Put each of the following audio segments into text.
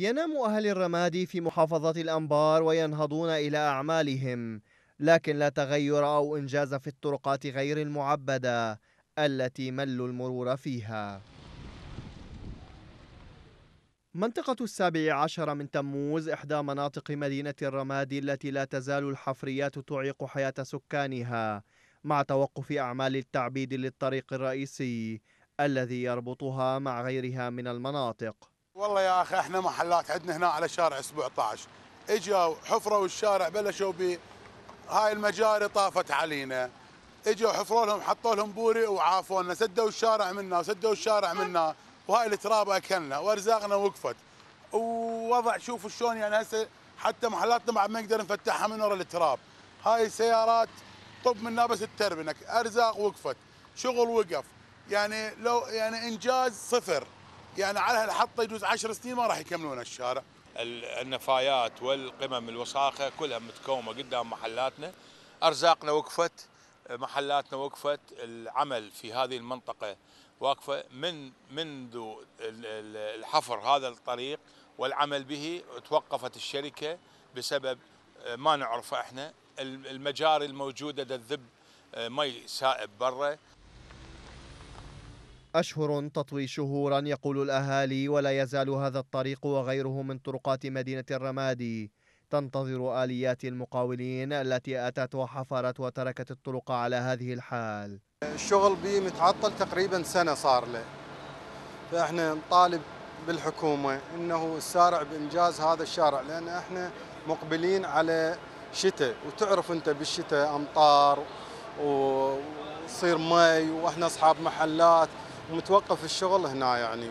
ينام أهل الرمادي في محافظة الأنبار وينهضون إلى أعمالهم لكن لا تغير أو إنجاز في الطرقات غير المعبدة التي ملوا المرور فيها منطقة السابع عشر من تموز إحدى مناطق مدينة الرمادي التي لا تزال الحفريات تعيق حياة سكانها مع توقف أعمال التعبيد للطريق الرئيسي الذي يربطها مع غيرها من المناطق والله يا اخي احنا محلات عندنا هنا على شارع 17 اجوا حفروا الشارع بلشوا ب هاي المجاري طافت علينا اجوا حفروا لهم حطوا لهم بوري وعافونا سدوا الشارع منا وسدوا الشارع منا وهاي التراب اكلنا وارزاقنا وقفت ووضع شوفوا شلون يعني هسه حتى محلاتنا بعد ما نقدر نفتحها من ورا التراب هاي السيارات طب منا بس التربنك ارزاق وقفت شغل وقف يعني لو يعني انجاز صفر يعني على هالحطه يجوز 10 سنين ما راح يكملون الشارع النفايات والقمم الوساخه كلها متكومه قدام محلاتنا ارزاقنا وقفت محلاتنا وقفت العمل في هذه المنطقه واقفه من منذ الحفر هذا الطريق والعمل به توقفت الشركه بسبب آه، ما نعرفه احنا المجاري الموجوده الذب آه، مي سائب برا أشهر تطوي شهورا يقول الأهالي ولا يزال هذا الطريق وغيره من طرقات مدينة الرمادي تنتظر آليات المقاولين التي أتت وحفرت وتركت الطرق على هذه الحال الشغل بي متعطل تقريبا سنة صار له فإحنا نطالب بالحكومة أنه السارع بإنجاز هذا الشارع لأن إحنا مقبلين على شتاء وتعرف أنت بالشتاء أمطار وصير مي وإحنا أصحاب محلات متوقف الشغل هنا يعني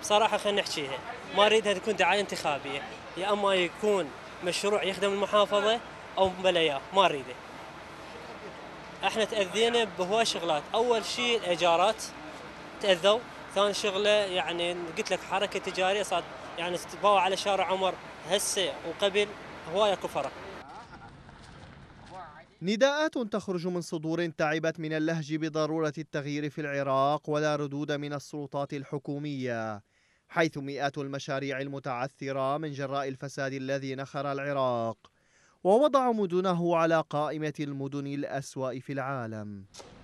بصراحه خلينا نحكيها ما اريدها تكون دعايه انتخابيه يا اما يكون مشروع يخدم المحافظه او بلاياه ما اريده احنا تاذينا بهواي شغلات اول شيء الايجارات تاذوا ثاني شغله يعني قلت لك حركه تجاريه صارت يعني تتباوع على شارع عمر هسه وقبل هوايه كفره نداءات تخرج من صدور تعبت من اللهج بضرورة التغيير في العراق ولا ردود من السلطات الحكومية حيث مئات المشاريع المتعثرة من جراء الفساد الذي نخر العراق ووضع مدنه على قائمة المدن الأسوأ في العالم